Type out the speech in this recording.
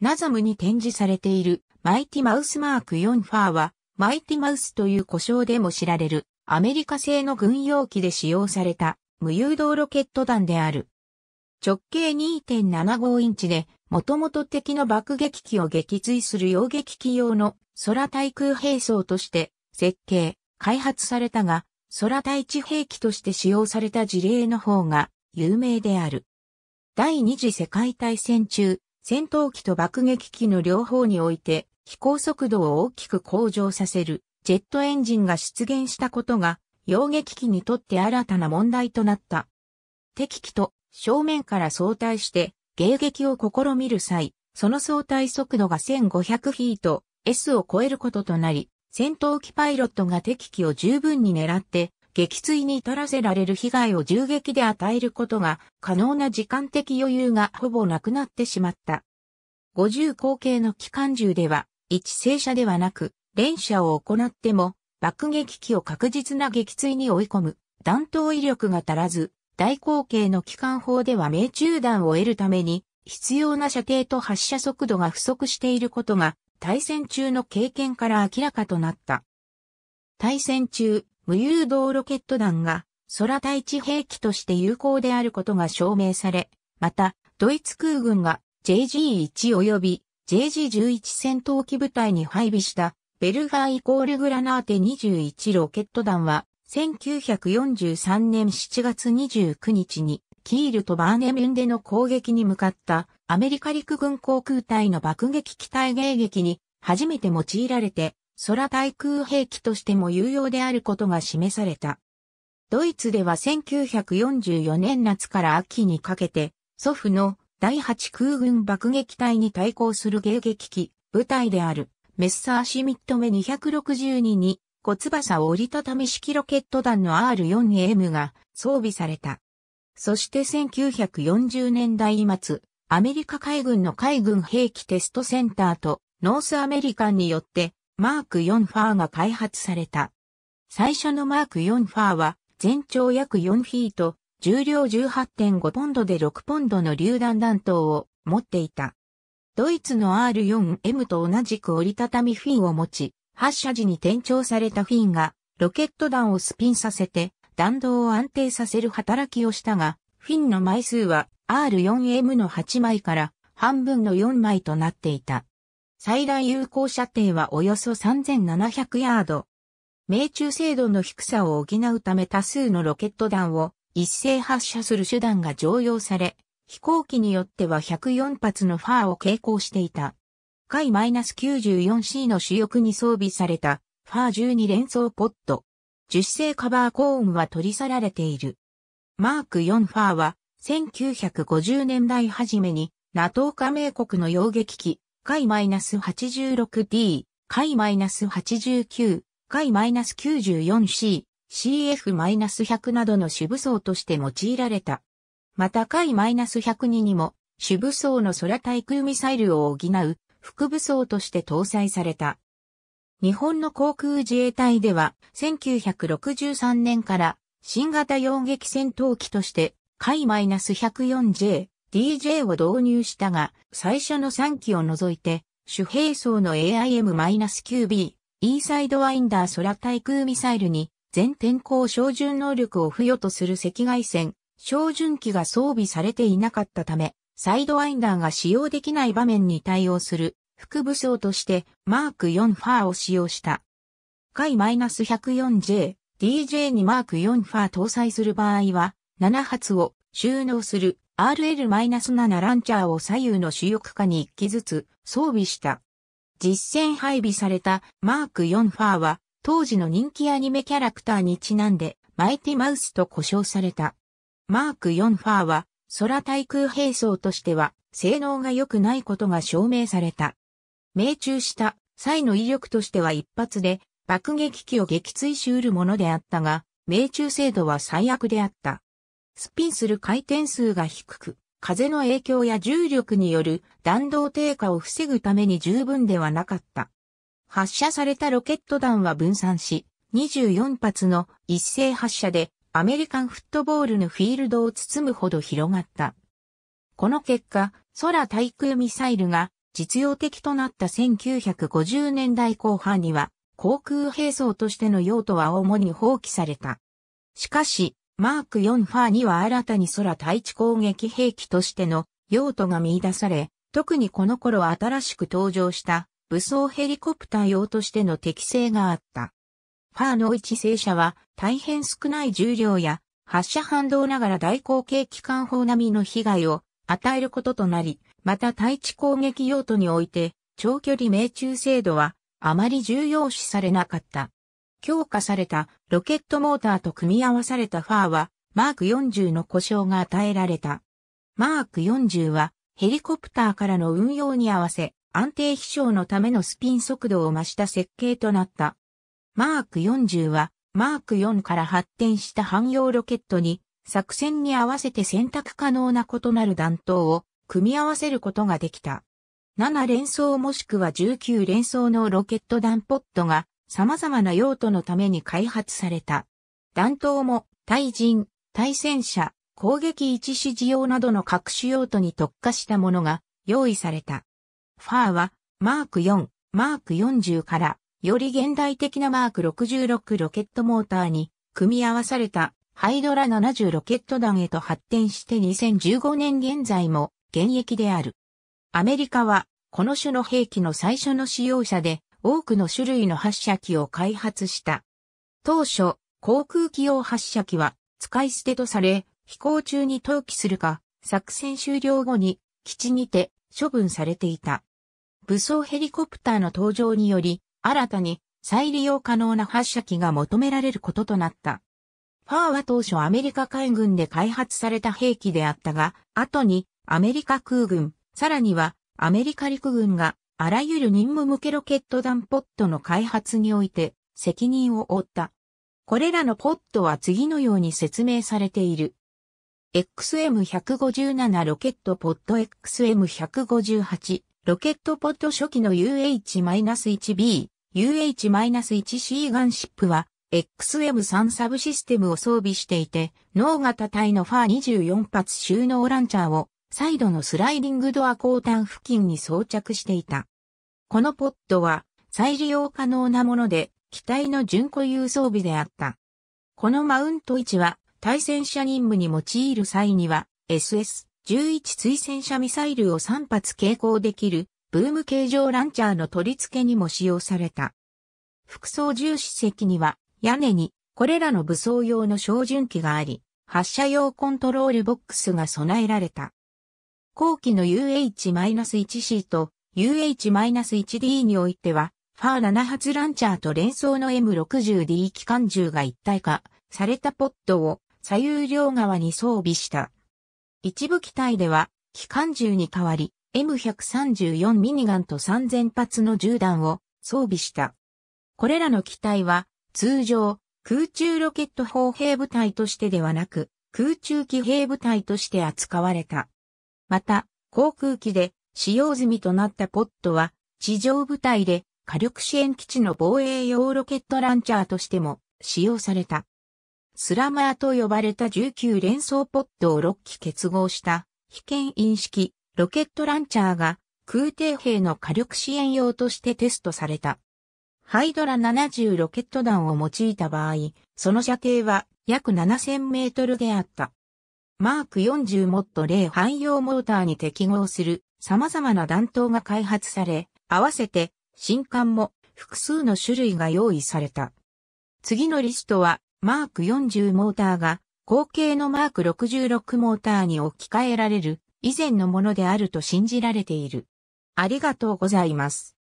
ナザムに展示されているマイティマウスマーク4ファーは、マイティマウスという故障でも知られるアメリカ製の軍用機で使用された無誘導ロケット弾である。直径2.75インチで、もともと敵の爆撃機を撃墜する洋撃機用の空対空兵装として設計、開発されたが、空対地兵器として使用された事例の方が有名である。第二次世界大戦中、戦闘機と爆撃機の両方において飛行速度を大きく向上させるジェットエンジンが出現したことが、揚撃機にとって新たな問題となった。敵機と正面から相対して迎撃を試みる際、その相対速度が1500フィート S を超えることとなり、戦闘機パイロットが敵機を十分に狙って撃墜に至らせられる被害を銃撃で与えることが可能な時間的余裕がほぼなくなってしまった。50口径の機関銃では、一正射ではなく、連射を行っても、爆撃機を確実な撃墜に追い込む、弾頭威力が足らず、大口径の機関砲では命中弾を得るために、必要な射程と発射速度が不足していることが、対戦中の経験から明らかとなった。対戦中、無誘導ロケット弾が空対地兵器として有効であることが証明され、また、ドイツ空軍が JG1 及び JG11 戦闘機部隊に配備したベルファーイコールグラナーテ21ロケット弾は、1943年7月29日に、キールとバーネムンでの攻撃に向かったアメリカ陸軍航空隊の爆撃機体迎撃に初めて用いられて空対空兵器としても有用であることが示された。ドイツでは1944年夏から秋にかけて、祖父の第8空軍爆撃隊に対抗する迎撃機、部隊であるメッサーシミット目262に小翼折りたため式ロケット弾の R4AM が装備された。そして1940年代末、アメリカ海軍の海軍兵器テストセンターとノースアメリカンによってマーク4ファーが開発された。最初のマーク4ファーは全長約4フィート、重量18.5ポンドで6ポンドの榴弾弾頭を持っていた。ドイツの R4M と同じく折りたたみフィンを持ち、発射時に転調されたフィンがロケット弾をスピンさせて弾道を安定させる働きをしたが、フィンの枚数は R4M の8枚から半分の4枚となっていた。最大有効射程はおよそ3700ヤード。命中精度の低さを補うため多数のロケット弾を一斉発射する手段が常用され、飛行機によっては104発のファーを携行していた。海 -94C の主翼に装備されたファー12連装ポット。樹脂製カバーコーンは取り去られている。マーク4ファーは1950年代初めに NATO 加盟国の洋撃機ス -86D、ス -89、ス -94C、CF-100 などの主武装として用いられた。またス -102 にも主武装の空対空ミサイルを補う副武装として搭載された。日本の航空自衛隊では1963年から新型洋撃戦闘機としてス -104J、DJ を導入したが、最初の3機を除いて、主兵装の AIM-9B、E サイドワインダー空対空ミサイルに、全天候照準能力を付与とする赤外線、照準機が装備されていなかったため、サイドワインダーが使用できない場面に対応する副武装としてマーク4ファーを使用した。回 -104J、DJ にマーク4ファー搭載する場合は、7発を収納する RL-7 ランチャーを左右の主翼下に1機ずつ装備した。実戦配備されたマーク4ファーは当時の人気アニメキャラクターにちなんでマイティマウスと呼称された。マーク4ファーは空対空兵装としては性能が良くないことが証明された。命中した際の威力としては一発で爆撃機を撃墜しうるものであったが、命中精度は最悪であった。スピンする回転数が低く、風の影響や重力による弾道低下を防ぐために十分ではなかった。発射されたロケット弾は分散し、24発の一斉発射でアメリカンフットボールのフィールドを包むほど広がった。この結果、空対空ミサイルが実用的となった1950年代後半には、航空兵装としての用途は主に放棄された。しかし、マーク4ファーには新たに空対地攻撃兵器としての用途が見出され、特にこの頃新しく登場した武装ヘリコプター用としての適性があった。ファーの一戦車は大変少ない重量や発射反動ながら大口径機関砲並みの被害を与えることとなり、また対地攻撃用途において長距離命中精度はあまり重要視されなかった。強化されたロケットモーターと組み合わされたファーは、マーク40の故障が与えられた。マーク40は、ヘリコプターからの運用に合わせ、安定飛翔のためのスピン速度を増した設計となった。マーク40は、マーク4から発展した汎用ロケットに、作戦に合わせて選択可能な異なる弾頭を組み合わせることができた。7連装もしくは19連装のロケット弾ポットが様々な用途のために開発された。弾頭も対人、対戦車、攻撃一指示用などの各種用途に特化したものが用意された。ファーはマーク4、マーク40からより現代的なマーク66ロケットモーターに組み合わされたハイドラ70ロケット弾へと発展して2015年現在も現役である。アメリカはこの種の兵器の最初の使用者で多くの種類の発射機を開発した。当初、航空機用発射機は使い捨てとされ、飛行中に投棄するか、作戦終了後に基地にて処分されていた。武装ヘリコプターの登場により、新たに再利用可能な発射機が求められることとなった。ファーは当初アメリカ海軍で開発された兵器であったが、後にアメリカ空軍、さらにはアメリカ陸軍があらゆる任務向けロケット弾ポットの開発において責任を負った。これらのポットは次のように説明されている。XM157 ロケットポット XM158 ロケットポット初期の UH-1B、UH-1C ガンシップは XM3 サブシステムを装備していて、脳型体のファー24発収納ランチャーをサイドのスライディングドア後端付近に装着していた。このポッドは再利用可能なもので、機体の純固有装備であった。このマウント位置は、対戦車任務に用いる際には、SS-11 追戦車ミサイルを3発携行できる、ブーム形状ランチャーの取り付けにも使用された。副装重視席には、屋根に、これらの武装用の照準器があり、発射用コントロールボックスが備えられた。後期の UH-1C と UH-1D においては、ファー7発ランチャーと連装の M60D 機関銃が一体化されたポッドを左右両側に装備した。一部機体では、機関銃に代わり、M134 ミニガンと3000発の銃弾を装備した。これらの機体は、通常、空中ロケット砲兵部隊としてではなく、空中機兵部隊として扱われた。また、航空機で使用済みとなったポットは、地上部隊で火力支援基地の防衛用ロケットランチャーとしても使用された。スラマーと呼ばれた19連装ポットを6機結合した非検因式ロケットランチャーが空挺兵の火力支援用としてテストされた。ハイドラ70ロケット弾を用いた場合、その射程は約7000メートルであった。マーク40モッド0汎用モーターに適合する様々な弾頭が開発され、合わせて新刊も複数の種類が用意された。次のリストはマーク40モーターが後継のマーク66モーターに置き換えられる以前のものであると信じられている。ありがとうございます。